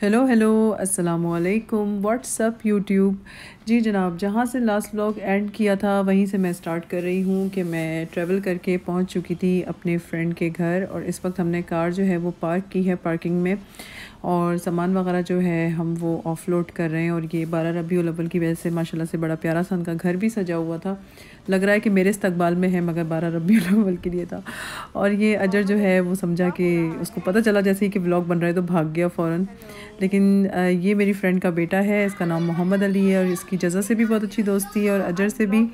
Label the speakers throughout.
Speaker 1: hello hello अस्सलाम वालेकुम WhatsApp YouTube जी जनाब जहाँ से लास्ट व्लॉग एंड किया था वहीं से मैं स्टार्ट कर रही हूँ कि मैं ट्रैवल करके पहुँच चुकी थी अपने फ्रेंड के घर और इस वक्त हमने कार जो है वो पार्क की है पार्किंग में और सामान वगैरह जो है हम वो ऑफलोड कर रहे हैं और ये बारह रबी अव्वल की वजह से माशाल्लाह से बड़ा प्यारा सा उनका घर भी सजा हुआ था लग रहा है कि मेरे इस्तबाल में है मगर बारह रबी अव्वल के लिए था और ये अजर जो है वो समझा कि उसको पता चला जैसे ही कि ब्लॉग बन रहा है तो भाग गया फ़ौर लेकिन ये मेरी फ्रेंड का बेटा है इसका नाम मोहम्मद अली है और इसकी जजा से भी बहुत अच्छी दोस्ती है और अजर से भी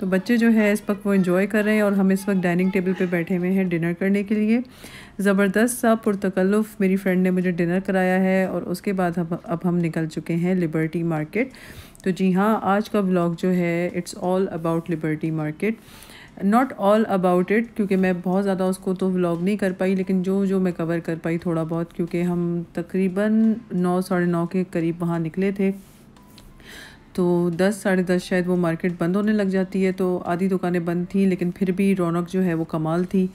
Speaker 1: तो बच्चे जो है इस वक्त वो इन्जॉय कर रहे हैं और हम इस वक्त डाइनिंग टेबल पर बैठे हुए हैं डिनर करने के लिए ज़बरदस्त सा पुरतकल्फ़ मेरी फ्रेंड ने मुझे डिनर कराया है और उसके बाद हम अब हम निकल चुके हैं लिबर्टी मार्केट तो जी हाँ आज का ब्लॉग जो है it's all about liberty market not all about it क्योंकि मैं बहुत ज़्यादा उसको तो व्लॉग नहीं कर पाई लेकिन जो जो मैं कवर कर पाई थोड़ा बहुत क्योंकि हम तकरीबन नौ साढ़े नौ के करीब वहाँ निकले थे तो दस साढ़े दस शायद वो मार्केट बंद होने लग जाती है तो आधी दुकानें बंद थी लेकिन फिर भी रौनक जो है वो कमाल थी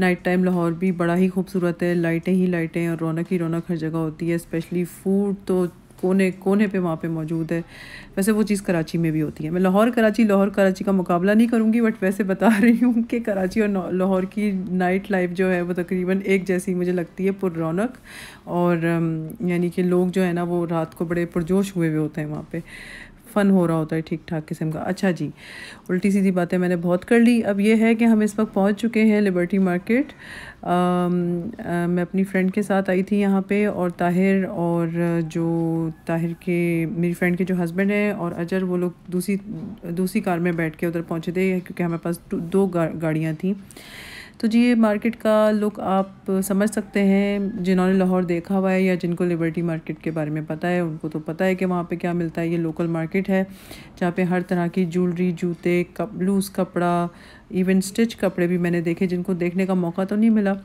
Speaker 1: नाइट टाइम लाहौर भी बड़ा ही खूबसूरत है लाइटें ही लाइटें और रौनक ही रौनक हर जगह होती है स्पेशली फूड तो कोने कोने पे वहाँ पे मौजूद है वैसे वो चीज़ कराची में भी होती है मैं लाहौर कराची लाहौर कराची का मुकाबला नहीं करूँगी बट वैसे बता रही हूँ कि कराची और लाहौर की नाइट लाइफ जो है वो तकरीबन एक जैसी मुझे लगती है पुर रौनक और यानी कि लोग जो है ना वो रात को बड़े पुरजोश हुए हुए होते हैं वहाँ पर फ़न हो रहा होता है ठीक ठाक किस्म का अच्छा जी उल्टी सीधी बातें मैंने बहुत कर ली अब ये है कि हम इस वक्त पहुंच चुके हैं लिबर्टी मार्केट आ, आ, मैं अपनी फ्रेंड के साथ आई थी यहाँ पे और ताहिर और जो ताहिर के मेरी फ्रेंड के जो हस्बैंड हैं और अजर वो लोग दूसरी दूसरी कार में बैठ के उधर पहुँचे थे क्योंकि हमारे पास दो गा, गाड़ियाँ थी तो जी ये मार्केट का लुक आप समझ सकते हैं जिन्होंने लाहौर देखा हुआ है या जिनको लिबर्टी मार्केट के बारे में पता है उनको तो पता है कि वहाँ पे क्या मिलता है ये लोकल मार्केट है जहाँ पे हर तरह की ज्वेलरी जूते कप लूज़ कपड़ा इवन स्टिच कपड़े भी मैंने देखे जिनको देखने का मौका तो नहीं मिला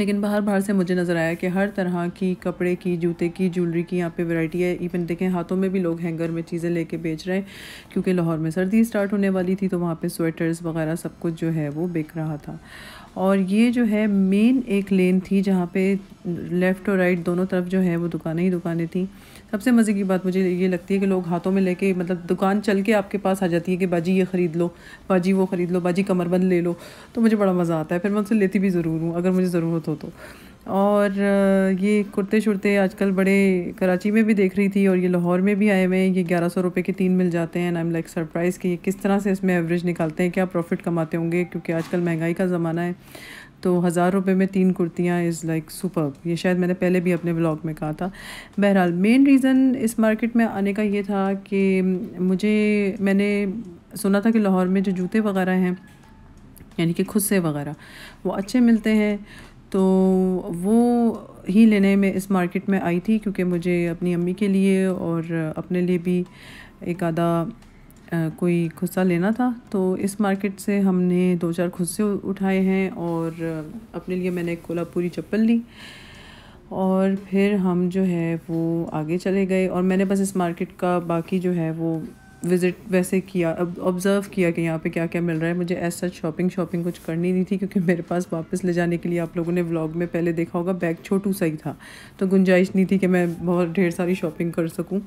Speaker 1: लेकिन बाहर बाहर से मुझे नज़र आया कि हर तरह की कपड़े की जूते की ज्वेलरी की यहाँ पे वैरायटी है इवन देखें हाथों में भी लोग हैंगर में चीज़ें लेके बेच रहे हैं क्योंकि लाहौर में सर्दी स्टार्ट होने वाली थी तो वहाँ पर स्वेटर्स वगैरह सब कुछ जो है वो बिक रहा था और ये जो है मेन एक लेन थी जहाँ पर लेफ़्ट और राइट दोनों तरफ जो है वो दुकानें ही दुकानें थी सबसे मज़े की बात मुझे ये लगती है कि लोग हाथों में लेके मतलब दुकान चल के आपके पास आ जाती है कि बाजी ये ख़रीद लो बाजी वो ख़रीद लो बाजी कमरबंद ले लो तो मुझे बड़ा मज़ा आता है फिर मैं उनसे लेती भी ज़रूर हूँ अगर मुझे ज़रूरत हो तो और ये कुर्ते शुरते आजकल बड़े कराची में भी देख रही थी और ये लाहौर में भी आए हुए हैं ये ग्यारह सौ रुपये के तीन मिल जाते हैं आई एम लाइक सरप्राइज़ कि ये किस तरह से इसमें एवरेज निकालते हैं क्या प्रॉफिट कमाते होंगे क्योंकि आजकल महंगाई का ज़माना है तो हज़ार रुपये में तीन कुर्तियाँ इज़ लाइक सुपर ये शायद मैंने पहले भी अपने ब्लॉग में कहा था बहरहाल मेन रीज़न इस मार्केट में आने का ये था कि मुझे मैंने सुना था कि लाहौर में जो जूते वगैरह हैं यानी कि खुद से वगैरह वो अच्छे मिलते हैं तो वो ही लेने में इस मार्केट में आई थी क्योंकि मुझे अपनी अम्मी के लिए और अपने लिए भी एक आधा कोई खुस्सा लेना था तो इस मार्केट से हमने दो चार खुस्से उठाए हैं और अपने लिए मैंने एक कोल्हापुरी चप्पल ली और फिर हम जो है वो आगे चले गए और मैंने बस इस मार्केट का बाकी जो है वो विज़िट वैसे किया अब ऑब्ज़र्व किया कि यहाँ पे क्या क्या मिल रहा है मुझे ऐसा शॉपिंग शॉपिंग कुछ करनी नहीं थी क्योंकि मेरे पास वापस ले जाने के लिए आप लोगों ने व्लॉग में पहले देखा होगा बैग छोटू सा ही था तो गुंजाइश नहीं थी कि मैं बहुत ढेर सारी शॉपिंग कर सकूँ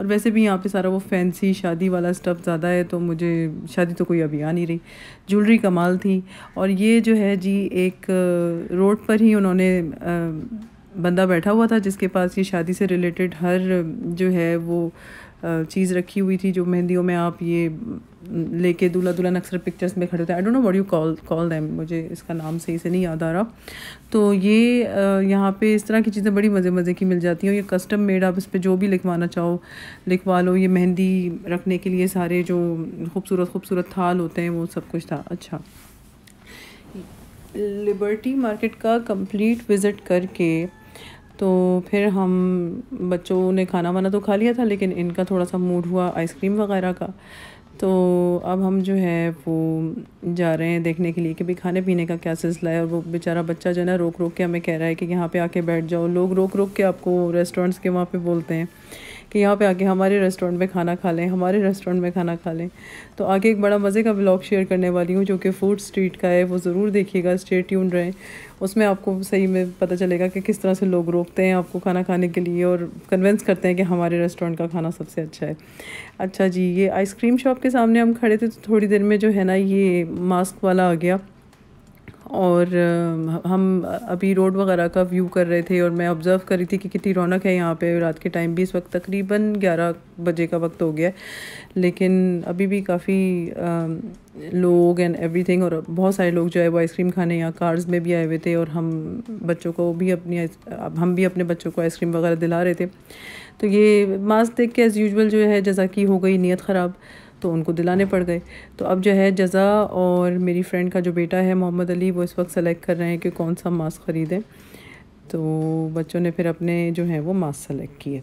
Speaker 1: और वैसे भी यहाँ पे सारा वो फैंसी शादी वाला स्टफ़ ज़्यादा है तो मुझे शादी तो कोई अभी आ नहीं रही ज्वेलरी कमाल थी और ये जो है जी एक रोड पर ही उन्होंने बंदा बैठा हुआ था जिसके पास ये शादी से रिलेटेड हर जो है वो चीज़ रखी हुई थी जो मेहंदियों में आप ये लेके दूल्हा दुल्हन अक्सर पिक्चर्स में खड़े होते हैं I don't know what you call call them मुझे इसका नाम सही से नहीं याद आ रहा तो ये यहाँ पे इस तरह की चीज़ें बड़ी मज़े मज़े की मिल जाती हैं ये कस्टम मेड आप इस पर जो भी लिखवाना चाहो लिखवा लो ये मेहंदी रखने के लिए सारे जो खूबसूरत खूबसूरत थाल होते हैं वो सब कुछ था अच्छा लिबर्टी मार्केट का कंप्लीट विज़िट करके तो फिर हम बच्चों ने खाना वाना तो खा लिया था लेकिन इनका थोड़ा सा मूड हुआ आइसक्रीम वगैरह का तो अब हम जो है वो जा रहे हैं देखने के लिए कि भाई खाने पीने का क्या सिलसिला है और वो बेचारा बच्चा जो है ना रोक रोक के हमें कह रहा है कि यहाँ पे आके बैठ जाओ लोग रोक रोक के आपको रेस्टोरेंट्स के वहाँ पे बोलते हैं कि यहाँ पे आके हमारे रेस्टोरेंट में खाना खा लें हमारे रेस्टोरेंट में खाना खा लें तो आगे एक बड़ा मज़े का ब्लॉग शेयर करने वाली हूँ जो कि फूड स्ट्रीट का है वो ज़रूर देखिएगा स्टे ट्यून रहें उसमें आपको सही में पता चलेगा कि किस तरह से लोग रोकते हैं आपको खाना खाने के लिए और कन्वेंस करते हैं कि हमारे रेस्टोरेंट का खाना सबसे अच्छा है अच्छा जी ये आइसक्रीम शॉप के सामने हम खड़े थे तो थोड़ी देर में जो है ना ये मास्क वाला आ गया और हम अभी रोड वगैरह का व्यू कर रहे थे और मैं ऑब्ज़र्व कर रही थी कि कितनी रौनक है यहाँ पे रात के टाइम भी इस वक्त तकरीबन 11 बजे का वक्त हो गया है लेकिन अभी भी काफ़ी लोग एंड एवरीथिंग और बहुत सारे लोग जो है वो आइसक्रीम खाने यहाँ कार्स में भी आए हुए थे और हम बच्चों को भी अपनी हम भी अपने बच्चों को आइसक्रीम वगैरह दिला रहे थे तो ये मास्क देख के एज़ यूजल जो है कि हो गई नीयत ख़राब तो उनको दिलाने पड़ गए तो अब जो है जज़ा और मेरी फ्रेंड का जो बेटा है मोहम्मद अली वो इस वक्त सेलेक्ट कर रहे हैं कि कौन सा मास्क ख़रीदें तो बच्चों ने फिर अपने जो हैं वो मास्क सेलेक्ट किए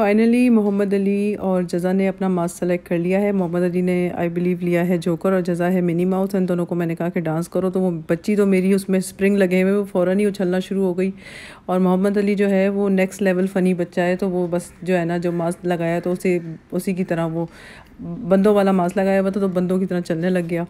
Speaker 1: फाइनली मोहम्मद अली और जज़ा ने अपना मास्क सेलेक्ट कर लिया है मोहम्मद अली ने आई बिलीव लिया है जोकर और जज़ा है मिनी माउथ इन दोनों को मैंने कहा कि डांस करो तो वो बच्ची तो मेरी उसमें स्प्रिंग लगे हुए वो फ़ौर ही उछलना शुरू हो गई और मोहम्मद अली जो है वो नेक्स्ट लेवल फ़नी बच्चा है तो वो बस जो है ना जो मास्क लगाया तो उसे उसी की तरह वो बंदों वाला मास्क लगाया हुआ था तो बंदों की तरह चलने लग गया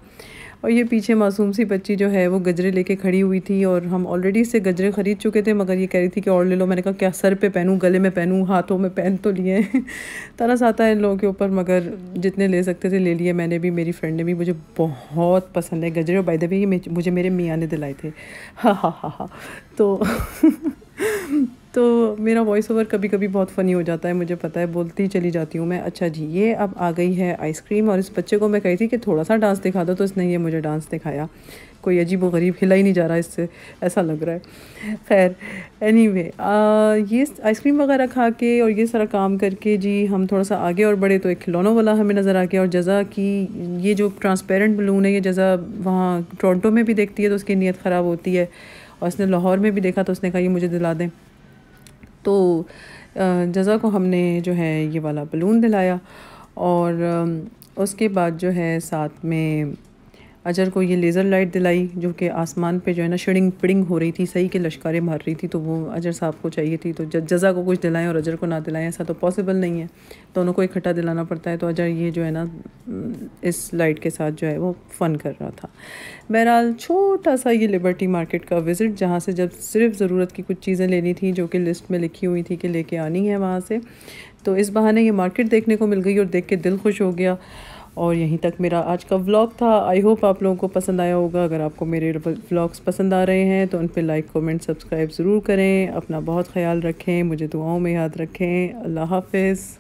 Speaker 1: और ये पीछे मासूम सी बच्ची जो है वो गजरे लेके खड़ी हुई थी और हम ऑलरेडी इससे गजरे ख़रीद चुके थे मगर ये कह रही थी कि और ले लो मैंने कहा क्या सर पे पहनूँ गले में पहनूँ हाथों में पहन तो लिए तरस आता है इन लोगों के ऊपर मगर जितने ले सकते थे ले लिए मैंने भी मेरी फ्रेंड ने भी मुझे बहुत पसंद है गजरे और बाई द ये मुझे मेरे मियाँ ने दिलाए थे हाँ हाँ हाँ हाँ तो तो मेरा वॉइस ओवर कभी कभी बहुत फ़नी हो जाता है मुझे पता है बोलती चली जाती हूँ मैं अच्छा जी ये अब आ गई है आइसक्रीम और इस बच्चे को मैं कही थी कि थोड़ा सा डांस दिखा दो तो इसने ये मुझे डांस दिखाया कोई अजीब व गरीब हिला ही नहीं जा रहा इससे ऐसा लग रहा है खैर एनी anyway, ये आइसक्रीम वगैरह खा के और ये सारा काम करके जी हम थोड़ा सा आगे और बढ़े तो एक खिलौनों वाला हमें नज़र आ गया और जज़ा की ये जो ट्रांसपेरेंट बलून है ये जज़ा वहाँ टोरटो में भी देखती है तो उसकी नीयत ख़राब होती है और उसने लाहौर में भी देखा तो उसने कहा ये मुझे दिला दें तो जज़ा को हमने जो है ये वाला बलून दिलाया और उसके बाद जो है साथ में अजर को ये लेज़र लाइट दिलाई जो कि आसमान पे जो है ना शेडिंग पिडिंग हो रही थी सही के लश्कारें मार रही थी तो वो अजर साहब को चाहिए थी तो जजा को कुछ दिलाएं और अजर को ना दिलाएं ऐसा तो पॉसिबल नहीं है दोनों तो को इकट्ठा दिलाना पड़ता है तो अजर ये जो है ना इस लाइट के साथ जो है वो फ़न कर रहा था बहरहाल छोटा सा ये लिबर्टी मार्केट का विज़िट जहाँ से जब सिर्फ ज़रूरत की कुछ चीज़ें लेनी थी जो कि लिस्ट में लिखी हुई थी कि लेके आनी है वहाँ से तो इस बहाने ये मार्केट देखने को मिल गई और देख के दिल खुश हो गया और यहीं तक मेरा आज का व्लॉग था आई होप आप लोगों को पसंद आया होगा अगर आपको मेरे व्लॉग्स पसंद आ रहे हैं तो उन पर लाइक कमेंट सब्सक्राइब ज़रूर करें अपना बहुत ख्याल रखें मुझे दुआओं में याद रखें अल्लाह हाफिज़